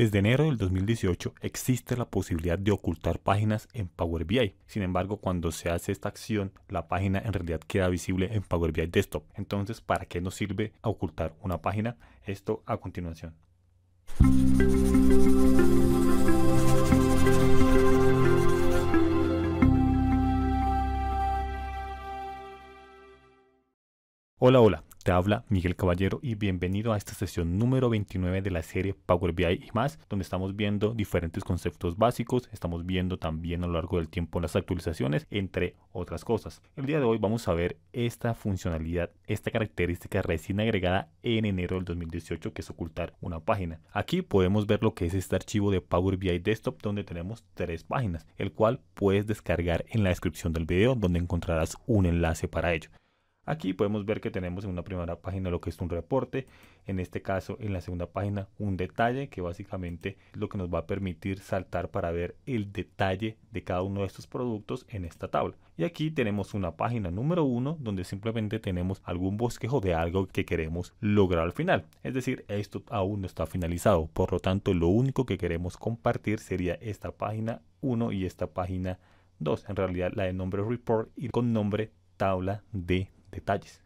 Desde enero del 2018 existe la posibilidad de ocultar páginas en Power BI. Sin embargo, cuando se hace esta acción, la página en realidad queda visible en Power BI Desktop. Entonces, ¿para qué nos sirve ocultar una página? Esto a continuación. Hola, hola habla Miguel Caballero y bienvenido a esta sesión número 29 de la serie Power BI y más, donde estamos viendo diferentes conceptos básicos, estamos viendo también a lo largo del tiempo las actualizaciones, entre otras cosas. El día de hoy vamos a ver esta funcionalidad, esta característica recién agregada en enero del 2018 que es ocultar una página. Aquí podemos ver lo que es este archivo de Power BI Desktop donde tenemos tres páginas, el cual puedes descargar en la descripción del video donde encontrarás un enlace para ello. Aquí podemos ver que tenemos en una primera página lo que es un reporte, en este caso en la segunda página un detalle que básicamente es lo que nos va a permitir saltar para ver el detalle de cada uno de estos productos en esta tabla. Y aquí tenemos una página número uno donde simplemente tenemos algún bosquejo de algo que queremos lograr al final. Es decir, esto aún no está finalizado, por lo tanto lo único que queremos compartir sería esta página 1 y esta página 2, en realidad la de nombre report y con nombre tabla de detalles.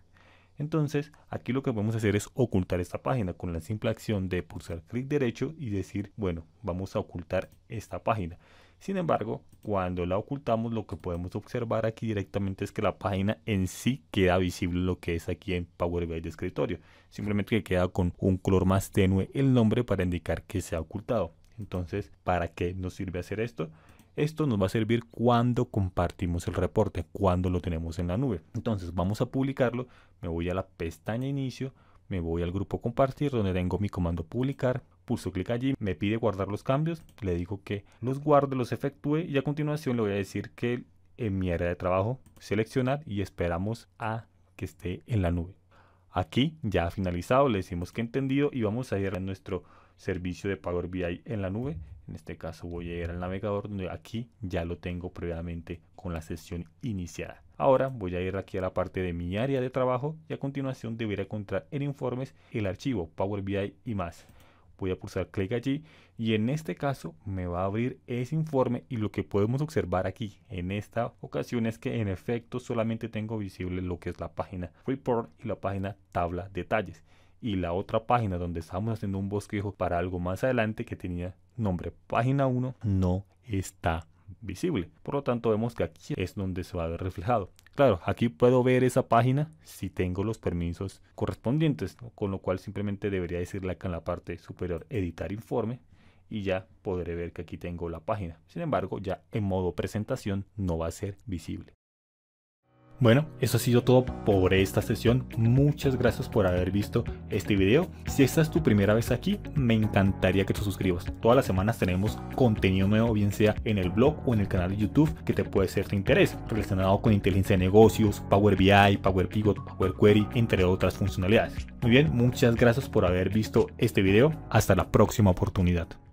Entonces, aquí lo que podemos hacer es ocultar esta página con la simple acción de pulsar clic derecho y decir, bueno, vamos a ocultar esta página. Sin embargo, cuando la ocultamos, lo que podemos observar aquí directamente es que la página en sí queda visible lo que es aquí en Power BI de escritorio. Simplemente que queda con un color más tenue el nombre para indicar que se ha ocultado. Entonces, ¿para qué nos sirve hacer esto? Esto nos va a servir cuando compartimos el reporte, cuando lo tenemos en la nube. Entonces vamos a publicarlo, me voy a la pestaña inicio, me voy al grupo compartir donde tengo mi comando publicar, pulso clic allí, me pide guardar los cambios, le digo que los guarde, los efectúe y a continuación le voy a decir que en mi área de trabajo seleccionar y esperamos a que esté en la nube. Aquí ya ha finalizado, le decimos que entendido y vamos a ir a nuestro servicio de Power BI en la nube en este caso voy a ir al navegador donde aquí ya lo tengo previamente con la sesión iniciada. Ahora voy a ir aquí a la parte de mi área de trabajo y a continuación debería encontrar en informes el archivo Power BI y más. Voy a pulsar clic allí y en este caso me va a abrir ese informe y lo que podemos observar aquí en esta ocasión es que en efecto solamente tengo visible lo que es la página Report y la página Tabla Detalles y la otra página donde estábamos haciendo un bosquejo para algo más adelante que tenía nombre página 1 no está visible. Por lo tanto, vemos que aquí es donde se va a ver reflejado. Claro, aquí puedo ver esa página si tengo los permisos correspondientes, con lo cual simplemente debería decirle acá en la parte superior editar informe y ya podré ver que aquí tengo la página. Sin embargo, ya en modo presentación no va a ser visible. Bueno, eso ha sido todo por esta sesión. Muchas gracias por haber visto este video. Si esta es tu primera vez aquí, me encantaría que te suscribas. Todas las semanas tenemos contenido nuevo, bien sea en el blog o en el canal de YouTube, que te puede ser de interés, relacionado con inteligencia de negocios, Power BI, Power Pivot, Power Query, entre otras funcionalidades. Muy bien, muchas gracias por haber visto este video. Hasta la próxima oportunidad.